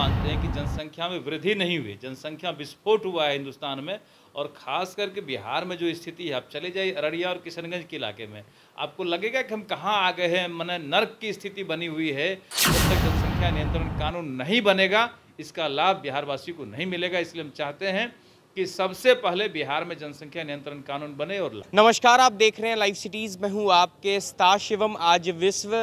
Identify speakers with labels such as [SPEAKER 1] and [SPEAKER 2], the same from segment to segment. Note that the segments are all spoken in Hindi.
[SPEAKER 1] मानते हैं कि जनसंख्या में वृद्धि नहीं हुई जनसंख्या विस्फोट हुआ है हिंदुस्तान में और ख़ास करके बिहार में जो स्थिति है आप चले जाइए अररिया और किशनगंज के इलाके में आपको लगेगा कि हम कहाँ आ गए हैं मैंने नर्क की स्थिति बनी हुई है जब तो तक जनसंख्या नियंत्रण कानून नहीं बनेगा इसका लाभ बिहारवासी को नहीं मिलेगा इसलिए हम चाहते हैं कि सबसे पहले बिहार में जनसंख्या नियंत्रण कानून बने और
[SPEAKER 2] नमस्कार आप देख रहे हैं लाइव सिटीज़ में हूँ आपके स्ताश एवं आज विश्व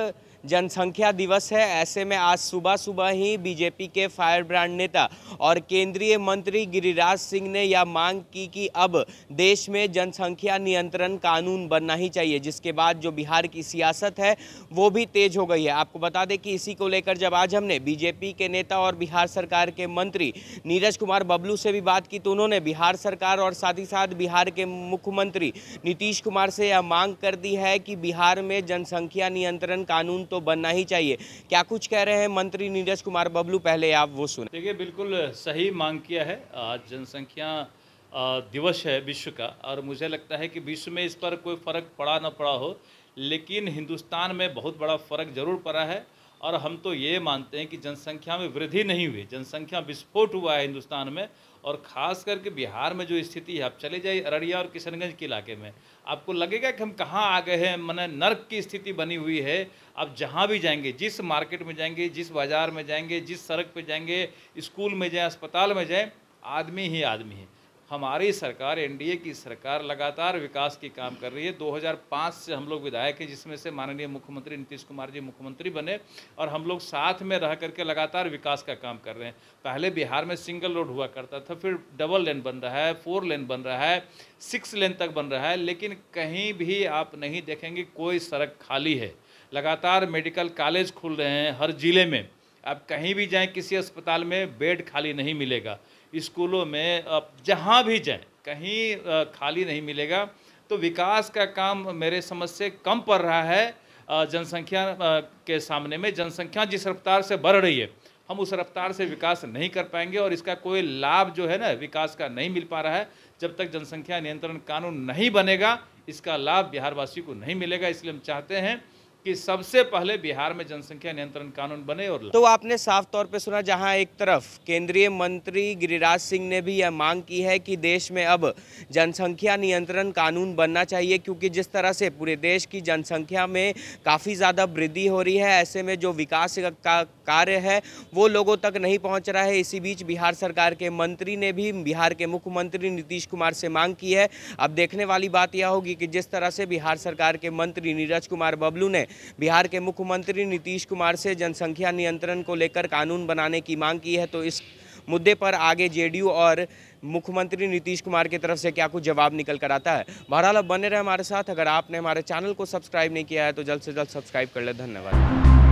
[SPEAKER 2] जनसंख्या दिवस है ऐसे में आज सुबह सुबह ही बीजेपी के फायर ब्रांड नेता और केंद्रीय मंत्री गिरिराज सिंह ने यह मांग की कि अब देश में जनसंख्या नियंत्रण कानून बनना ही चाहिए जिसके बाद जो बिहार की सियासत है वो भी तेज हो गई है आपको बता दें कि इसी को लेकर जब आज हमने बीजेपी के नेता और बिहार सरकार के मंत्री नीरज कुमार बबलू से भी बात की तो उन्होंने बिहार सरकार और साथ ही साथ बिहार के मुख्यमंत्री नीतीश कुमार से यह मांग कर दी है कि बिहार में जनसंख्या नियंत्रण कानून तो तो बनना ही चाहिए क्या कुछ कह रहे हैं मंत्री नीरज कुमार बबलू पहले आप वो सुने
[SPEAKER 1] देखिए बिल्कुल सही मांग किया है आज जनसंख्या दिवस है विश्व का और मुझे लगता है कि विश्व में इस पर कोई फ़र्क पड़ा ना पड़ा हो लेकिन हिंदुस्तान में बहुत बड़ा फ़र्क जरूर पड़ा है और हम तो ये मानते हैं कि जनसंख्या में वृद्धि नहीं हुई जनसंख्या विस्फोट हुआ है हिंदुस्तान में और ख़ास करके बिहार में जो स्थिति है आप चले जाइए अररिया और किशनगंज के इलाके में आपको लगेगा कि हम कहाँ आ गए हैं मैंने नर्क की स्थिति बनी हुई है आप जहाँ भी जाएंगे जिस मार्केट में जाएंगे जिस बाज़ार में जाएंगे जिस सड़क पर जाएंगे स्कूल में जाएँ अस्पताल में जाएँ आदमी ही आदमी है हमारी सरकार एनडीए की सरकार लगातार विकास की काम कर रही है 2005 से हम लोग विधायक हैं जिसमें से माननीय मुख्यमंत्री नीतीश कुमार जी मुख्यमंत्री बने और हम लोग साथ में रह करके लगातार विकास का काम कर रहे हैं पहले बिहार में सिंगल रोड हुआ करता था फिर डबल लेन बन रहा है फोर लेन बन रहा है सिक्स लेन तक बन रहा है लेकिन कहीं भी आप नहीं देखेंगे कोई सड़क खाली है लगातार मेडिकल कॉलेज खुल रहे हैं हर ज़िले में आप कहीं भी जाएं किसी अस्पताल में बेड खाली नहीं मिलेगा स्कूलों में आप जहाँ भी जाएं कहीं खाली नहीं मिलेगा तो विकास का काम मेरे समझ से कम पड़ रहा है जनसंख्या के सामने में जनसंख्या जिस रफ्तार से बढ़ रही है हम उस रफ्तार से विकास नहीं कर पाएंगे और इसका कोई लाभ जो है ना विकास का नहीं मिल पा रहा है जब तक जनसंख्या नियंत्रण कानून नहीं बनेगा इसका लाभ बिहारवासी को नहीं मिलेगा इसलिए हम चाहते हैं कि सबसे पहले बिहार में जनसंख्या नियंत्रण कानून बने और तो
[SPEAKER 2] आपने साफ तौर पे सुना जहां एक तरफ केंद्रीय मंत्री गिरिराज सिंह ने भी यह मांग की है कि देश में अब जनसंख्या नियंत्रण कानून बनना चाहिए क्योंकि जिस तरह से पूरे देश की जनसंख्या में काफ़ी ज़्यादा वृद्धि हो रही है ऐसे में जो विकास का कार्य है वो लोगों तक नहीं पहुँच रहा है इसी बीच बिहार सरकार के मंत्री ने भी बिहार के मुख्यमंत्री नीतीश कुमार से मांग की है अब देखने वाली बात यह होगी कि जिस तरह से बिहार सरकार के मंत्री नीरज कुमार बबलू ने बिहार के मुख्यमंत्री नीतीश कुमार से जनसंख्या नियंत्रण को लेकर कानून बनाने की मांग की है तो इस मुद्दे पर आगे जेडीयू और मुख्यमंत्री नीतीश कुमार की तरफ से क्या कुछ जवाब निकल कर आता है बहरहाल अब बने रहे हमारे साथ अगर आपने हमारे चैनल को सब्सक्राइब नहीं किया है तो जल्द से जल्द सब्सक्राइब कर ले धन्यवाद